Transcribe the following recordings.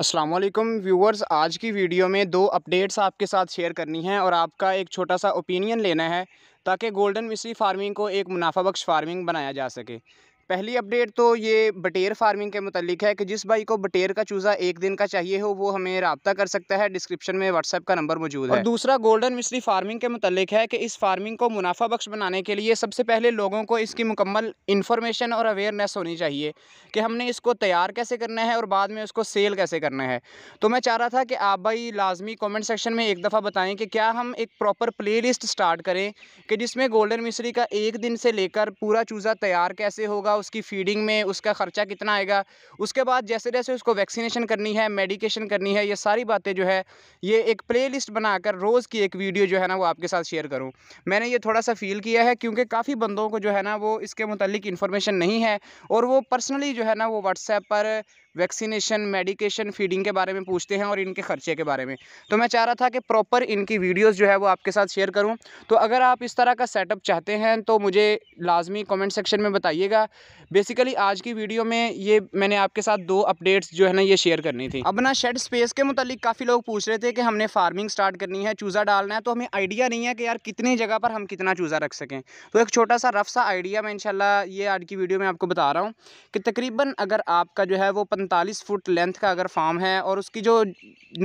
अस्सलाम वालेकुम व्यूवर्स आज की वीडियो में दो अपडेट्स आपके साथ शेयर करनी है और आपका एक छोटा सा ओपिनियन लेना है ताकि गोल्डन मिश्री फार्मिंग को एक मुनाफा बख्श फार्मिंग बनाया जा सके पहली अपडेट तो ये बटेर फार्मिंग के मतलब है कि जिस भाई को बटेर का चूज़ा एक दिन का चाहिए हो वो हमें रबता कर सकता है डिस्क्रिप्शन में व्हाट्सएप का नंबर मौजूद है दूसरा गोल्डन मिश्री फार्मिंग के मतलब है कि इस फार्मिंग को मुनाफा बख्श बनाने के लिए सबसे पहले लोगों को इसकी मुकम्मल इन्फॉर्मेशन और अवेयरनेस होनी चाहिए कि हमने इसको तैयार कैसे करना है और बाद में उसको सेल कैसे करना है तो मैं चाह रहा था कि आप भाई लाजमी कॉमेंट सेक्शन में एक दफ़ा बताएँ कि क्या हम एक प्रॉपर लिस्ट स्टार्ट करें कि जिसमें गोल्डन मिश्री का एक दिन से लेकर पूरा चूज़ा तैयार कैसे होगा उसकी फीडिंग में उसका ख़र्चा कितना आएगा उसके बाद जैसे जैसे उसको वैक्सीनेशन करनी है मेडिकेशन करनी है ये सारी बातें जो है ये एक प्ले लिस्ट बनाकर रोज़ की एक वीडियो जो है ना वो आपके साथ शेयर करूँ मैंने ये थोड़ा सा फ़ील किया है क्योंकि काफ़ी बंदों को जो है ना वो इसके मतलब इन्फॉर्मेशन नहीं है और वो पर्सनली जो है ना वो व्हाट्सएप पर वैक्सीनेशन मेडिकेशन फीडिंग के बारे में पूछते हैं और इनके खर्चे के बारे में तो मैं चाह रहा था कि प्रॉपर इनकी वीडियोस जो है वो आपके साथ शेयर करूं तो अगर आप इस तरह का सेटअप चाहते हैं तो मुझे लाजमी कमेंट सेक्शन में बताइएगा बेसिकली आज की वीडियो में ये मैंने आपके साथ दो अपडेट्स जो है ना ये शेयर करनी थी अब ना शेड स्पेस के मतलब काफ़ी लोग पूछ रहे थे कि हमने फार्मिंग स्टार्ट करनी है चूज़ा डालना है तो हमें आइडिया नहीं है कि यार कितनी जगह पर हम कितना चूज़ा रख सकें तो एक छोटा सा रफ सा आइडिया मैं इन ये आज की वीडियो में आपको बता रहा हूँ कि तकरीबन अगर आपका जो है वो पैंतालीस फुट लेंथ का अगर फार्म है और उसकी जो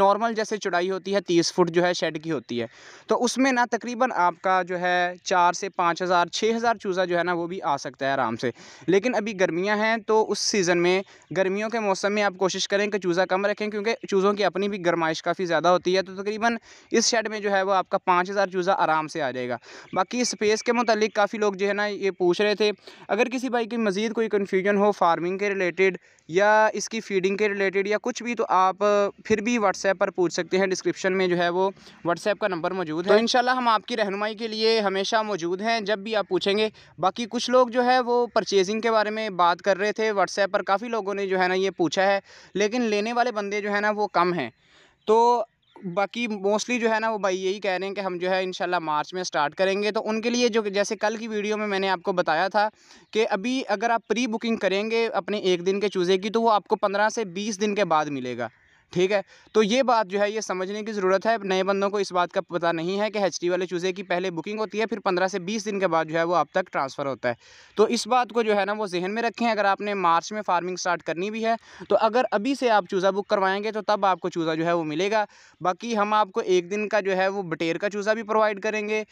नॉर्मल जैसे चुड़ाई होती है तीस फुट जो है शेड की होती है तो उसमें ना तकरीबन आपका जो है चार से पाँच हज़ार छः हज़ार चूज़ा जो है ना वो भी आ सकता है आराम से लेकिन अभी गर्मियाँ हैं तो उस सीज़न में गर्मियों के मौसम में आप कोशिश करें कि चूज़ा कम रखें क्योंकि चूज़ों की अपनी भी गर्माइश काफ़ी ज़्यादा होती है तो तकरीबन इस शेड में जो है वो आपका पाँच हज़ार चूज़ा आराम से आ जाएगा बाकी स्पेस के मतलब काफ़ी लोग जो है ना ये पूछ रहे थे अगर किसी भाई की मज़ीद कोई कन्फ्यूजन हो फार्मिंग के रिलेटेड या इसके उसकी फीडिंग के रिलेटेड या कुछ भी तो आप फिर भी व्हाट्सएप पर पूछ सकते हैं डिस्क्रिप्शन में जो है वो व्हाट्सएप का नंबर मौजूद है तो, तो हम आपकी रहनमाई के लिए हमेशा मौजूद हैं जब भी आप पूछेंगे बाकी कुछ लोग जो है वो परचेजिंग के बारे में बात कर रहे थे व्हाट्सएप पर काफ़ी लोगों ने जो है ना ये पूछा है लेकिन लेने वाले बंदे जो है ना वो कम हैं तो बाकी मोस्टली जो है ना वो भाई यही कह रहे हैं कि हम जो है इन मार्च में स्टार्ट करेंगे तो उनके लिए जो जैसे कल की वीडियो में मैंने आपको बताया था कि अभी अगर आप प्री बुकिंग करेंगे अपने एक दिन के चूज़े की तो वो आपको पंद्रह से बीस दिन के बाद मिलेगा ठीक है तो ये बात जो है ये समझने की ज़रूरत है नए बंदों को इस बात का पता नहीं है कि एच वाले चूज़े की पहले बुकिंग होती है फिर पंद्रह से बीस दिन के बाद जो है वो आप तक ट्रांसफ़र होता है तो इस बात को जो है ना वो जहन में रखें अगर आपने मार्च में फार्मिंग स्टार्ट करनी भी है तो अगर अभी से आप चूज़ा बुक करवाएंगे तो तब आपको चूज़ा जो है वो मिलेगा बाकी हम आपको एक दिन का जो है वो बटेर का चूज़ा भी प्रोवाइड करेंगे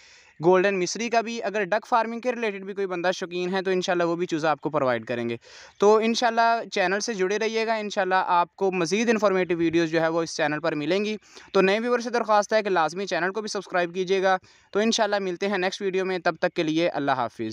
गोल्डन मिश्री का भी अगर डक फार्मिंग के रिलेटेड भी कोई बंदा शौकीन है तो इन वो भी चूज़ा आपको प्रोवाइड करेंगे तो इन चैनल से जुड़े रहिएगा इन आपको मज़ीद इन्फॉर्मेटिव वीडियोज़ जो है वो इस चैनल पर मिलेंगी तो नए व्यवर से दरख्वास्त है कि लाजमी चैनल को भी सब्सक्राइब कीजिएगा तो इन मिलते हैं नेक्स्ट वीडियो में तब तक के लिए अल्लाह हाफिज़